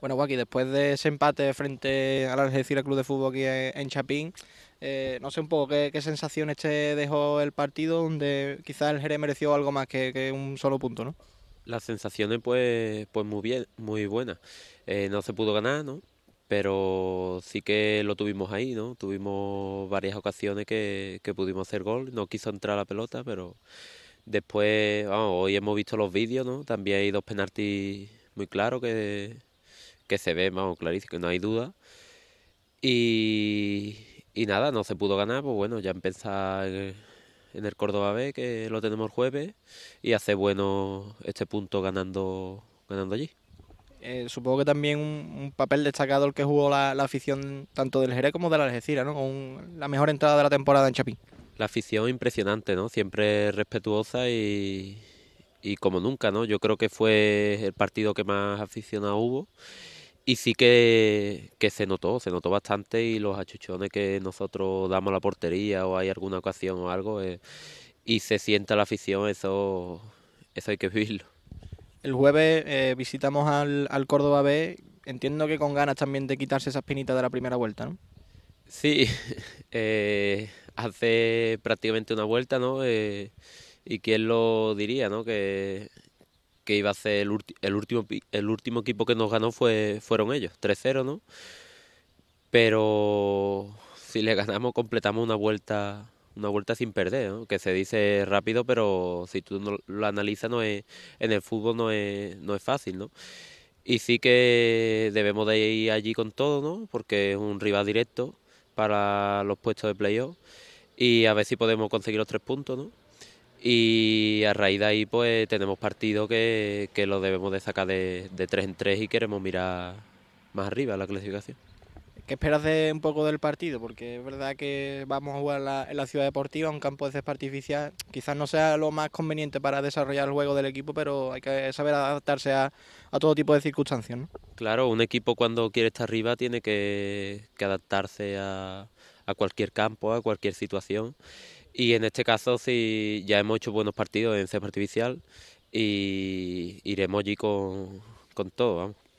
Bueno, Joaquín, después de ese empate frente al Algeciras Club de Fútbol aquí e, en Chapín, eh, no sé un poco qué, sensaciones te dejó el partido, donde quizás el Jerez mereció algo más que, un solo punto, ¿no? Las sensaciones, pues, pues muy bien, muy buenas. Eh, no se pudo ganar, ¿no? pero sí que lo tuvimos ahí, ¿no? Tuvimos varias ocasiones que, pudimos hacer gol, no quiso entrar la pelota, pero después, hoy hemos visto los vídeos, ¿no? También hay dos penaltis muy claros que, que se ve, vamos, clarísimo, que no hay duda. Y, y nada, no se pudo ganar, pues bueno, ya empieza en el Córdoba B, que lo tenemos jueves, y hace bueno este punto ganando, ganando allí. Eh, supongo que también un, papel destacado el que jugó la, afición tanto del Jerez como de la Algeciras, ¿no? Con la mejor entrada de la temporada en Chapín. La afición impresionante, ¿no? Siempre respetuosa y, y como nunca, ¿no? Yo creo que fue el partido que más aficionado hubo y sí que, se notó, se notó bastante y los achuchones que nosotros damos a la portería o hay alguna ocasión o algo eh, y se sienta la afición, eso, eso hay que vivirlo. El jueves eh, visitamos al, Córdoba B, entiendo que con ganas también de quitarse esa espinita de la primera vuelta, ¿no? Sí, eh, hace prácticamente una vuelta, ¿no? y quién lo diría, ¿no? Que que iba a ser el, último, el último equipo que nos ganó fue, fueron ellos, 3-0, ¿no? Pero si le ganamos completamos una vuelta una vuelta sin perder, ¿no? que se dice rápido, pero si tú lo analizas no es, en el fútbol no es, no es fácil, ¿no? Y sí que debemos de ir allí con todo, ¿no? Porque es un rival directo para los puestos de playoff y a ver si podemos conseguir los tres puntos, ¿no? y a raíz de ahí pues tenemos partido que, lo debemos de sacar de, de 3 en tres y queremos mirar más arriba la clasificación. ¿Qué esperas de un poco del partido? Porque es verdad que vamos a jugar en la, ciudad deportiva, un campo de césped artificial, quizás no sea lo más conveniente para desarrollar el juego del equipo, pero hay que saber adaptarse a, todo tipo de circunstancias. ¿no? Claro, un equipo cuando quiere estar arriba tiene que adaptarse a, a cualquier campo, a cualquier situación. Y en este caso si ya hemos hecho buenos partidos en CEPA artificial y iremos allí con, con todo, vamos.